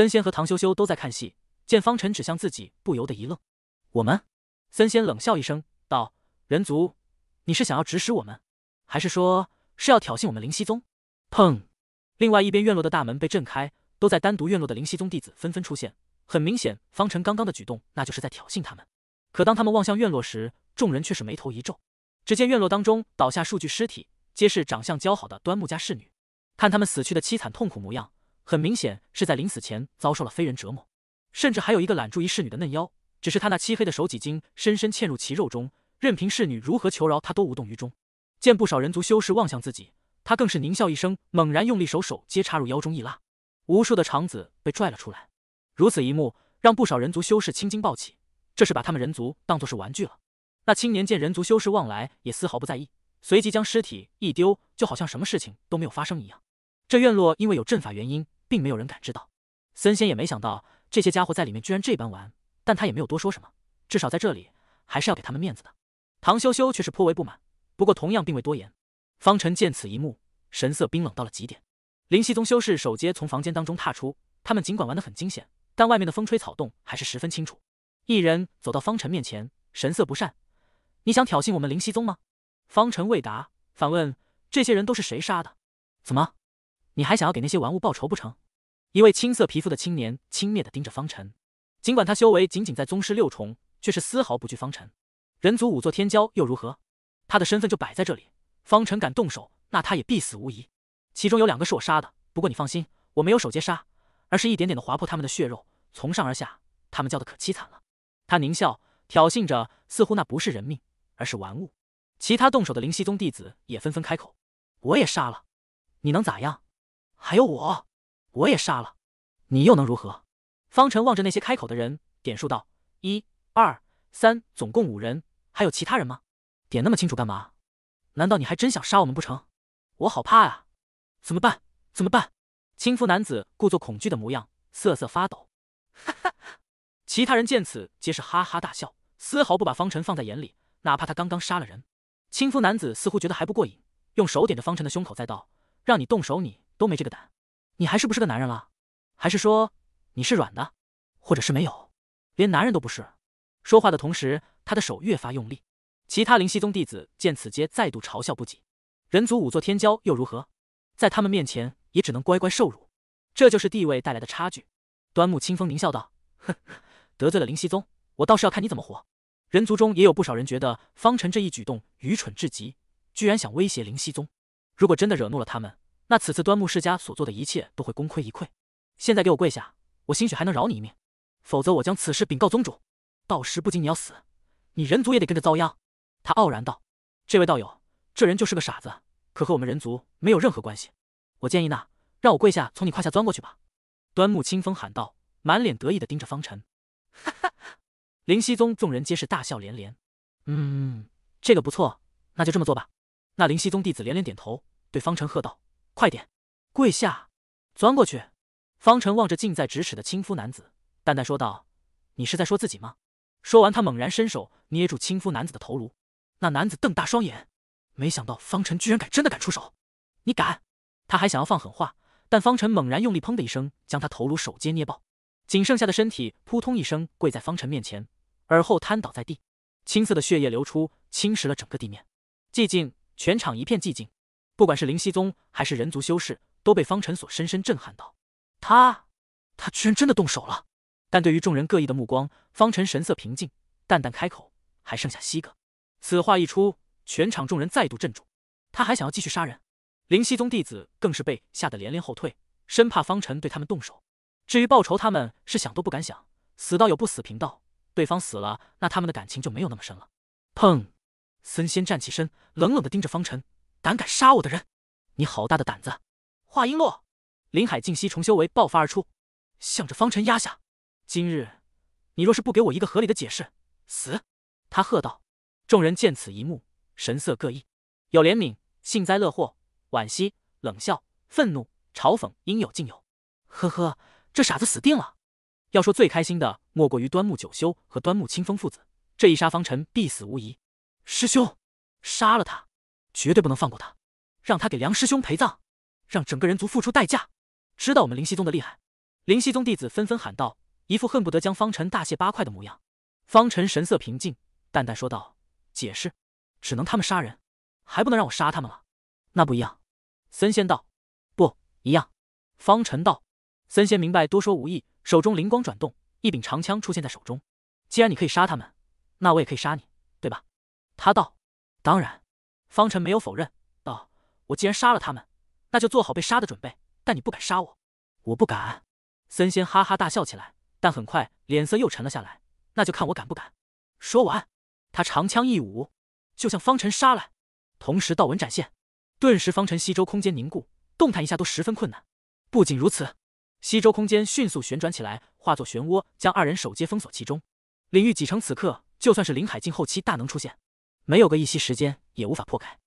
森仙和唐修修都在看戏，见方辰指向自己，不由得一愣。我们，森仙冷笑一声道：“人族，你是想要指使我们，还是说是要挑衅我们灵溪宗？”砰！另外一边院落的大门被震开，都在单独院落的灵溪宗弟子纷纷出现。很明显，方辰刚刚的举动那就是在挑衅他们。可当他们望向院落时，众人却是眉头一皱。只见院落当中倒下数具尸体，皆是长相姣好的端木家侍女。看他们死去的凄惨痛苦模样。很明显是在临死前遭受了非人折磨，甚至还有一个揽住一侍女的嫩腰，只是他那漆黑的手几经深深嵌入其肉中，任凭侍女如何求饶，他都无动于衷。见不少人族修士望向自己，他更是狞笑一声，猛然用力，手手皆插入腰中一拉，无数的肠子被拽了出来。如此一幕，让不少人族修士青筋暴起，这是把他们人族当作是玩具了。那青年见人族修士望来，也丝毫不在意，随即将尸体一丢，就好像什么事情都没有发生一样。这院落因为有阵法原因。并没有人感知到，森仙也没想到这些家伙在里面居然这般玩，但他也没有多说什么，至少在这里还是要给他们面子的。唐修修却是颇为不满，不过同样并未多言。方辰见此一幕，神色冰冷到了极点。林熙宗修士首阶从房间当中踏出，他们尽管玩得很惊险，但外面的风吹草动还是十分清楚。一人走到方辰面前，神色不善：“你想挑衅我们林熙宗吗？”方辰未答，反问：“这些人都是谁杀的？怎么？”你还想要给那些玩物报仇不成？一位青色皮肤的青年轻蔑地盯着方辰，尽管他修为仅仅在宗师六重，却是丝毫不惧方辰。人族五座天骄又如何？他的身份就摆在这里。方辰敢动手，那他也必死无疑。其中有两个是我杀的，不过你放心，我没有手接杀，而是一点点的划破他们的血肉，从上而下。他们叫的可凄惨了。他狞笑，挑衅着，似乎那不是人命，而是玩物。其他动手的灵溪宗弟子也纷纷开口：“我也杀了，你能咋样？”还有我，我也杀了，你又能如何？方辰望着那些开口的人，点数道：一、二、三，总共五人。还有其他人吗？点那么清楚干嘛？难道你还真想杀我们不成？我好怕啊！怎么办？怎么办？轻浮男子故作恐惧的模样，瑟瑟发抖。哈哈！其他人见此，皆是哈哈大笑，丝毫不把方辰放在眼里。哪怕他刚刚杀了人，轻浮男子似乎觉得还不过瘾，用手点着方辰的胸口，再道：让你动手，你。都没这个胆，你还是不是个男人了？还是说你是软的，或者是没有，连男人都不是？说话的同时，他的手越发用力。其他灵溪宗弟子见此，皆再度嘲笑不已。人族五座天骄又如何，在他们面前也只能乖乖受辱。这就是地位带来的差距。端木清风狞笑道：“哼，呵，得罪了灵溪宗，我倒是要看你怎么活。”人族中也有不少人觉得方辰这一举动愚蠢至极，居然想威胁灵溪宗。如果真的惹怒了他们，那此次端木世家所做的一切都会功亏一篑。现在给我跪下，我兴许还能饶你一命；否则我将此事禀告宗主，到时不仅你要死，你人族也得跟着遭殃。”他傲然道：“这位道友，这人就是个傻子，可和我们人族没有任何关系。我建议呢，让我跪下，从你胯下钻过去吧。”端木清风喊道，满脸得意的盯着方辰。哈哈！灵溪宗众人皆是大笑连连。嗯，这个不错，那就这么做吧。那灵溪宗弟子连连点头，对方辰喝道。快点，跪下，钻过去。方辰望着近在咫尺的亲肤男子，淡淡说道：“你是在说自己吗？”说完，他猛然伸手捏住亲肤男子的头颅。那男子瞪大双眼，没想到方辰居然敢真的敢出手。你敢？他还想要放狠话，但方辰猛然用力，砰的一声将他头颅手尖捏爆，仅剩下的身体扑通一声跪在方辰面前，而后瘫倒在地，青色的血液流出，侵蚀了整个地面。寂静，全场一片寂静。不管是灵溪宗还是人族修士，都被方辰所深深震撼到。他，他居然真的动手了！但对于众人各异的目光，方辰神色平静，淡淡开口：“还剩下七个。”此话一出，全场众人再度镇住。他还想要继续杀人？灵溪宗弟子更是被吓得连连后退，生怕方辰对他们动手。至于报仇，他们是想都不敢想。死道友不死贫道，对方死了，那他们的感情就没有那么深了。砰！森仙站起身，冷冷地盯着方辰。胆敢杀我的人！你好大的胆子！话音落，林海静息重修为爆发而出，向着方辰压下。今日你若是不给我一个合理的解释，死！他喝道。众人见此一幕，神色各异，有怜悯、幸灾乐祸、惋惜、冷笑、愤怒、嘲讽，应有尽有。呵呵，这傻子死定了！要说最开心的，莫过于端木九修和端木清风父子，这一杀方辰必死无疑。师兄，杀了他！绝对不能放过他，让他给梁师兄陪葬，让整个人族付出代价。知道我们灵溪宗的厉害，灵溪宗弟子纷纷喊道，一副恨不得将方辰大卸八块的模样。方辰神色平静，淡淡说道：“解释，只能他们杀人，还不能让我杀他们了？那不一样。”森仙道：“不一样。”方辰道。森仙明白多说无益，手中灵光转动，一柄长枪出现在手中。既然你可以杀他们，那我也可以杀你，对吧？他道：“当然。”方辰没有否认，道：“我既然杀了他们，那就做好被杀的准备。但你不敢杀我，我不敢。”森仙哈哈大笑起来，但很快脸色又沉了下来。那就看我敢不敢！说完，他长枪一舞，就向方辰杀来。同时，道纹展现，顿时方辰西周空间凝固，动弹一下都十分困难。不仅如此，西周空间迅速旋转起来，化作漩涡，将二人首接封锁其中。领域几成，此刻就算是林海境后期大能出现，没有个一息时间。也无法破开，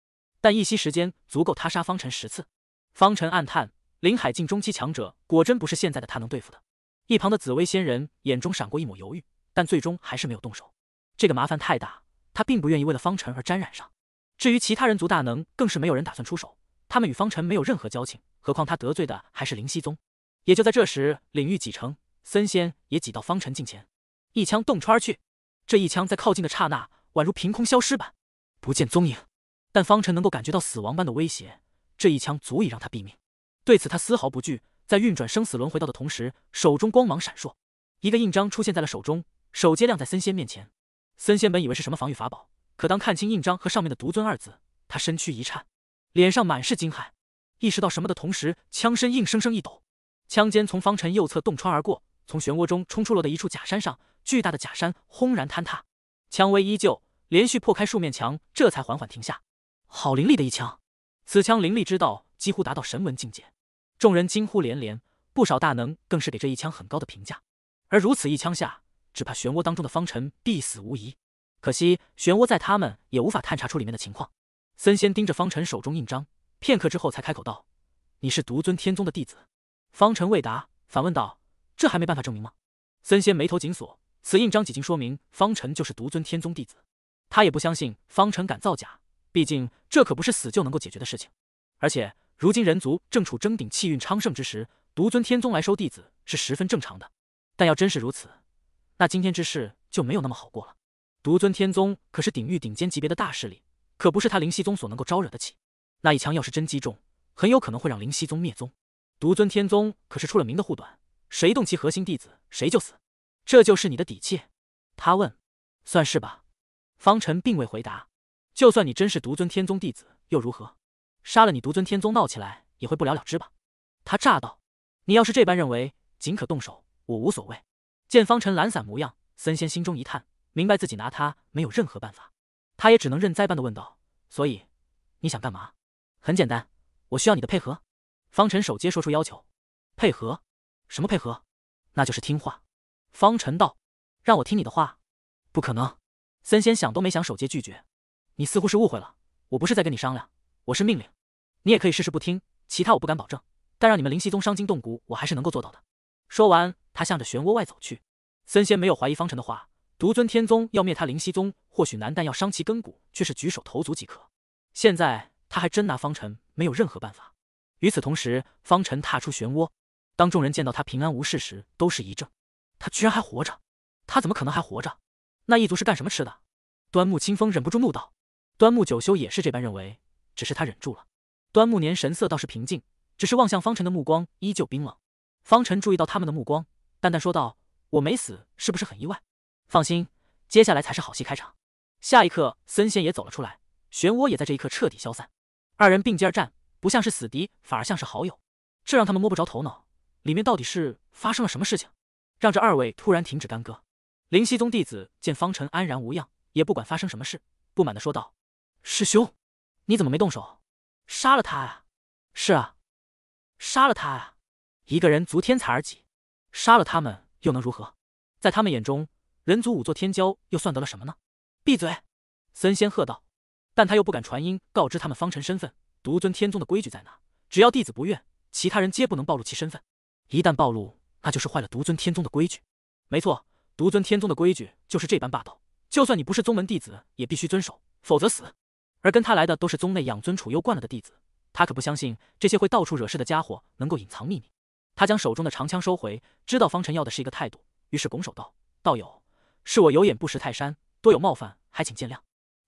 但一息时间足够他杀方辰十次。方辰暗叹，林海境中期强者果真不是现在的他能对付的。一旁的紫薇仙人眼中闪过一抹犹豫，但最终还是没有动手。这个麻烦太大，他并不愿意为了方辰而沾染上。至于其他人族大能，更是没有人打算出手。他们与方辰没有任何交情，何况他得罪的还是灵溪宗。也就在这时，领域几成，森仙也挤到方辰近前，一枪洞穿而去。这一枪在靠近的刹那，宛如凭空消失般。不见踪影，但方辰能够感觉到死亡般的威胁。这一枪足以让他毙命，对此他丝毫不惧。在运转生死轮回道的同时，手中光芒闪烁，一个印章出现在了手中，手接亮在森仙面前。森仙本以为是什么防御法宝，可当看清印章和上面的“独尊”二字，他身躯一颤，脸上满是惊骇，意识到什么的同时，枪身硬生生一抖，枪尖从方辰右侧洞穿而过，从漩涡中冲出了的一处假山上，巨大的假山轰然坍塌，枪威依旧。连续破开数面墙，这才缓缓停下。好凌厉的一枪！此枪凌厉之道几乎达到神文境界，众人惊呼连连，不少大能更是给这一枪很高的评价。而如此一枪下，只怕漩涡当中的方辰必死无疑。可惜漩涡在他们也无法探查出里面的情况。森仙盯着方辰手中印章，片刻之后才开口道：“你是独尊天宗的弟子？”方辰未答，反问道：“这还没办法证明吗？”森仙眉头紧锁，此印章已经说明方辰就是独尊天宗弟子。他也不相信方程敢造假，毕竟这可不是死就能够解决的事情。而且如今人族正处争顶气运昌盛之时，独尊天宗来收弟子是十分正常的。但要真是如此，那今天之事就没有那么好过了。独尊天宗可是鼎域顶尖级别的大势力，可不是他灵溪宗所能够招惹得起。那一枪要是真击中，很有可能会让灵溪宗灭宗。独尊天宗可是出了名的护短，谁动其核心弟子，谁就死。这就是你的底气？他问。算是吧。方辰并未回答。就算你真是独尊天宗弟子，又如何？杀了你，独尊天宗闹起来也会不了了之吧？他诈道：“你要是这般认为，尽可动手，我无所谓。”见方辰懒散模样，森仙心中一叹，明白自己拿他没有任何办法，他也只能认栽般的问道：“所以你想干嘛？”“很简单，我需要你的配合。”方辰首接说出要求：“配合？什么配合？那就是听话。”方辰道：“让我听你的话？”“不可能。”森仙想都没想，手接拒绝。你似乎是误会了，我不是在跟你商量，我是命令。你也可以试试不听，其他我不敢保证，但让你们灵溪宗伤筋动骨，我还是能够做到的。说完，他向着漩涡外走去。森仙没有怀疑方辰的话，独尊天宗要灭他灵溪宗，或许难，但要伤其根骨，却是举手投足即可。现在他还真拿方辰没有任何办法。与此同时，方辰踏出漩涡。当众人见到他平安无事时，都是一怔：他居然还活着！他怎么可能还活着？那异族是干什么吃的？端木清风忍不住怒道。端木九修也是这般认为，只是他忍住了。端木年神色倒是平静，只是望向方辰的目光依旧冰冷。方辰注意到他们的目光，淡淡说道：“我没死，是不是很意外？放心，接下来才是好戏开场。”下一刻，森仙也走了出来，漩涡也在这一刻彻底消散。二人并肩而战，不像是死敌，反而像是好友，这让他们摸不着头脑。里面到底是发生了什么事情，让这二位突然停止干戈？灵溪宗弟子见方辰安然无恙，也不管发生什么事，不满地说道：“师兄，你怎么没动手？杀了他啊！是啊，杀了他啊！一个人族天才而已，杀了他们又能如何？在他们眼中，人族五座天骄又算得了什么呢？”闭嘴！森仙喝道，但他又不敢传音告知他们方辰身份。独尊天宗的规矩在哪？只要弟子不愿，其他人皆不能暴露其身份。一旦暴露，那就是坏了独尊天宗的规矩。没错。独尊天宗的规矩就是这般霸道，就算你不是宗门弟子，也必须遵守，否则死。而跟他来的都是宗内养尊处优惯了的弟子，他可不相信这些会到处惹事的家伙能够隐藏秘密。他将手中的长枪收回，知道方辰要的是一个态度，于是拱手道：“道友，是我有眼不识泰山，多有冒犯，还请见谅。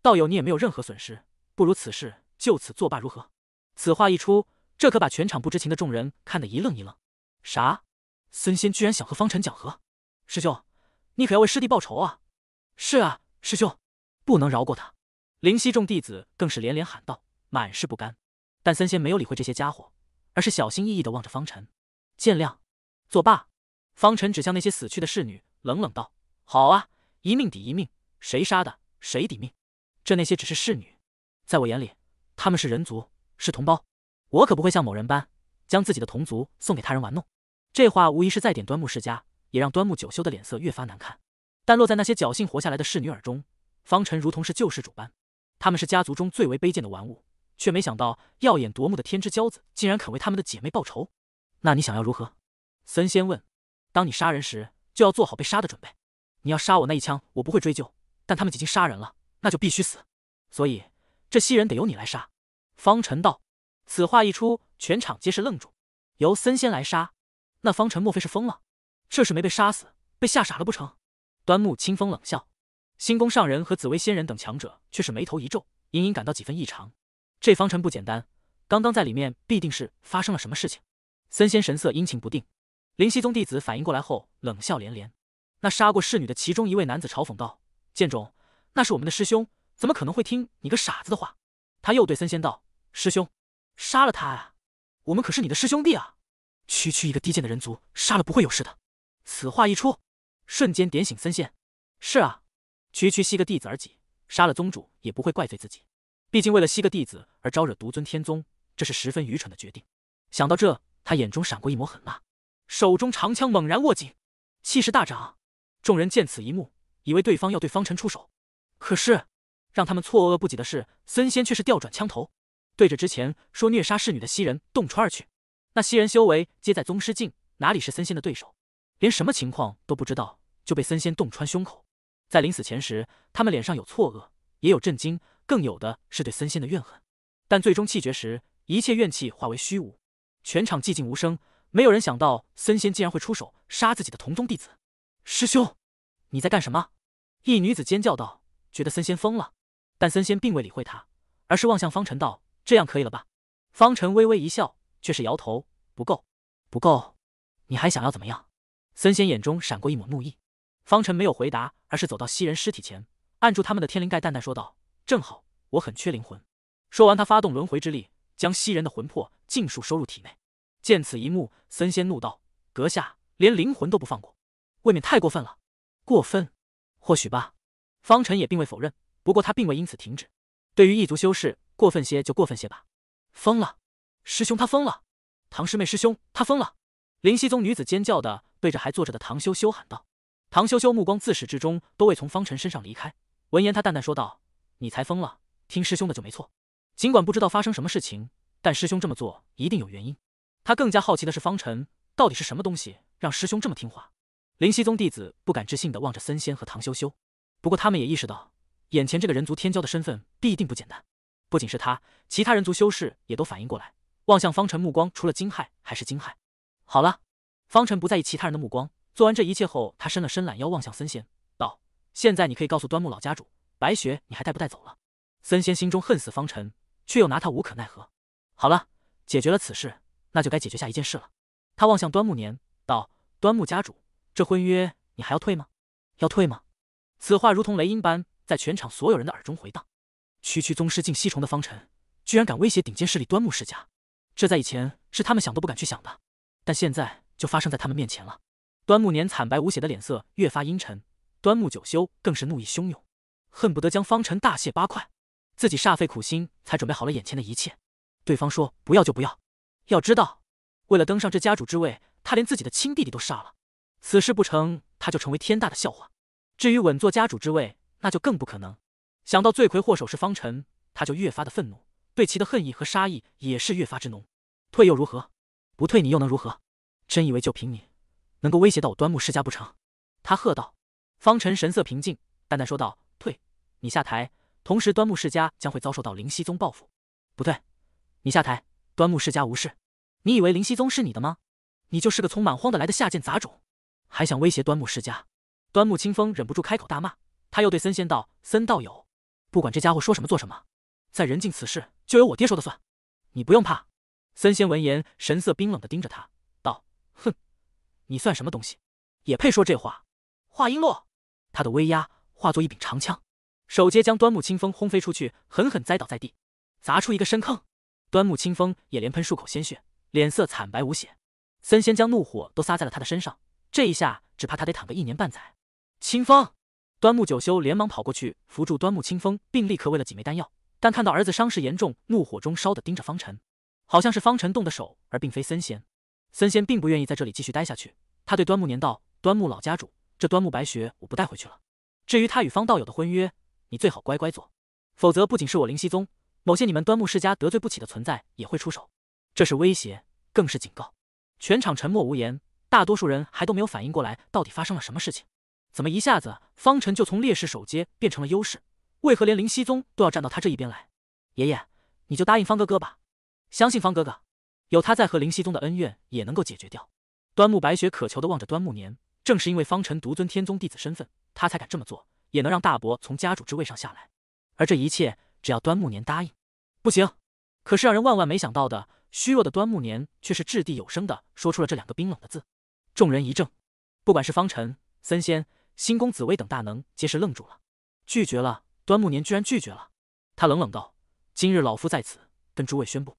道友你也没有任何损失，不如此事就此作罢如何？”此话一出，这可把全场不知情的众人看得一愣一愣。啥？孙仙居然想和方辰讲和，师兄？你可要为师弟报仇啊！是啊，师兄，不能饶过他！灵溪众弟子更是连连喊道，满是不甘。但三仙没有理会这些家伙，而是小心翼翼的望着方辰，见谅，作罢。方辰指向那些死去的侍女，冷冷道：“好啊，一命抵一命，谁杀的，谁抵命。这那些只是侍女，在我眼里，他们是人族，是同胞，我可不会像某人般，将自己的同族送给他人玩弄。”这话无疑是在点端木世家。也让端木九修的脸色越发难看，但落在那些侥幸活下来的侍女耳中，方辰如同是救世主般。他们是家族中最为卑贱的玩物，却没想到耀眼夺目的天之骄子竟然肯为他们的姐妹报仇。那你想要如何？森仙问。当你杀人时，就要做好被杀的准备。你要杀我那一枪，我不会追究，但他们已经杀人了，那就必须死。所以这七人得由你来杀。方辰道。此话一出，全场皆是愣住。由森仙来杀，那方辰莫非是疯了？这是没被杀死，被吓傻了不成？端木清风冷笑，星宫上人和紫薇仙人等强者却是眉头一皱，隐隐感到几分异常。这方尘不简单，刚刚在里面必定是发生了什么事情。森仙神色阴晴不定，灵溪宗弟子反应过来后冷笑连连。那杀过侍女的其中一位男子嘲讽道：“剑冢，那是我们的师兄，怎么可能会听你个傻子的话？”他又对森仙道：“师兄，杀了他啊！我们可是你的师兄弟啊！区区一个低贱的人族，杀了不会有事的。”此话一出，瞬间点醒森仙。是啊，区区吸个弟子而已，杀了宗主也不会怪罪自己。毕竟为了吸个弟子而招惹独尊天宗，这是十分愚蠢的决定。想到这，他眼中闪过一抹狠辣，手中长枪猛然握紧，气势大涨。众人见此一幕，以为对方要对方尘出手，可是让他们错愕不解的是，森仙却是调转枪头，对着之前说虐杀侍女的西人洞穿而去。那西人修为皆在宗师境，哪里是森仙的对手？连什么情况都不知道就被森仙洞穿胸口，在临死前时，他们脸上有错愕，也有震惊，更有的是对森仙的怨恨。但最终气绝时，一切怨气化为虚无，全场寂静无声。没有人想到森仙竟然会出手杀自己的同宗弟子。师兄，你在干什么？一女子尖叫道，觉得森仙疯了。但森仙并未理会他，而是望向方辰道：“这样可以了吧？”方辰微微一笑，却是摇头：“不够，不够。你还想要怎么样？”森仙眼中闪过一抹怒意，方辰没有回答，而是走到西人尸体前，按住他们的天灵盖，淡淡说道：“正好，我很缺灵魂。”说完，他发动轮回之力，将西人的魂魄尽数收入体内。见此一幕，森仙怒道：“阁下连灵魂都不放过，未免太过分了！”“过分？或许吧。”方辰也并未否认，不过他并未因此停止。对于异族修士，过分些就过分些吧。疯了，师兄他疯了，唐师妹师兄他疯了，灵溪宗女子尖叫的。对着还坐着的唐修修喊道，唐修修目光自始至终都未从方辰身上离开。闻言，他淡淡说道：“你才疯了，听师兄的就没错。尽管不知道发生什么事情，但师兄这么做一定有原因。”他更加好奇的是，方辰到底是什么东西，让师兄这么听话？灵溪宗弟子不敢置信的望着森仙和唐修修，不过他们也意识到，眼前这个人族天骄的身份必定不简单。不仅是他，其他人族修士也都反应过来，望向方辰，目光除了惊骇还是惊骇。好了。方辰不在意其他人的目光，做完这一切后，他伸了伸懒腰，望向森仙，道：“现在你可以告诉端木老家主，白雪你还带不带走了？”森仙心中恨死方辰，却又拿他无可奈何。好了，解决了此事，那就该解决下一件事了。他望向端木年，道：“端木家主，这婚约你还要退吗？要退吗？”此话如同雷音般在全场所有人的耳中回荡。区区宗师境西重的方辰，居然敢威胁顶尖势力端木世家，这在以前是他们想都不敢去想的，但现在。就发生在他们面前了。端木年惨白无血的脸色越发阴沉，端木九修更是怒意汹涌，恨不得将方辰大卸八块。自己煞费苦心才准备好了眼前的一切，对方说不要就不要。要知道，为了登上这家主之位，他连自己的亲弟弟都杀了。此事不成，他就成为天大的笑话。至于稳坐家主之位，那就更不可能。想到罪魁祸首是方辰，他就越发的愤怒，对其的恨意和杀意也是越发之浓。退又如何？不退你又能如何？真以为就凭你能够威胁到我端木世家不成？他喝道。方辰神色平静，淡淡说道：“退，你下台。同时，端木世家将会遭受到灵溪宗报复。不退，你下台。端木世家无事。你以为灵溪宗是你的吗？你就是个从蛮荒的来的下贱杂种，还想威胁端木世家？”端木清风忍不住开口大骂。他又对森仙道：“森道友，不管这家伙说什么做什么，在人境此事就由我爹说的算。你不用怕。”森仙闻言，神色冰冷的盯着他。你算什么东西，也配说这话？话音落，他的威压化作一柄长枪，手接将端木清风轰飞出去，狠狠栽倒在地，砸出一个深坑。端木清风也连喷数口鲜血，脸色惨白无血。森仙将怒火都撒在了他的身上，这一下只怕他得躺个一年半载。清风，端木九修连忙跑过去扶住端木清风，并立刻喂了几枚丹药，但看到儿子伤势严重，怒火中烧的盯着方辰，好像是方辰动的手，而并非森仙。森仙并不愿意在这里继续待下去，他对端木年道：“端木老家主，这端木白雪我不带回去了。至于他与方道友的婚约，你最好乖乖做，否则不仅是我灵溪宗，某些你们端木世家得罪不起的存在也会出手。这是威胁，更是警告。”全场沉默无言，大多数人还都没有反应过来，到底发生了什么事情？怎么一下子方辰就从劣势守阶变成了优势？为何连灵溪宗都要站到他这一边来？爷爷，你就答应方哥哥吧，相信方哥哥。有他在，和灵溪宗的恩怨也能够解决掉。端木白雪渴求的望着端木年，正是因为方辰独尊天宗弟子身份，他才敢这么做，也能让大伯从家主之位上下来。而这一切，只要端木年答应，不行。可是让人万万没想到的，虚弱的端木年却是掷地有声的说出了这两个冰冷的字。众人一怔，不管是方辰、森仙、星宫紫薇等大能，皆是愣住了。拒绝了，端木年居然拒绝了。他冷冷道：“今日老夫在此跟诸位宣布。”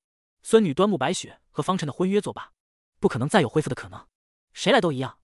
孙女端木白雪和方辰的婚约作罢，不可能再有恢复的可能，谁来都一样。